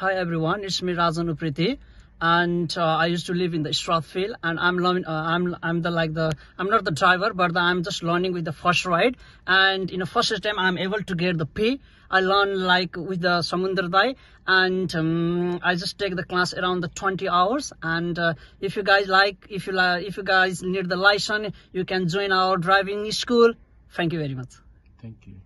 Hi everyone, it's me Rajan Upriti and uh, I used to live in the Strathfield and I'm uh, I'm I'm the like the I'm not the driver but the, I'm just learning with the first ride and in the first time I'm able to get the pay I learn like with the Samundar and um, I just take the class around the 20 hours and uh, if you guys like if you like if you guys need the license you can join our driving school thank you very much thank you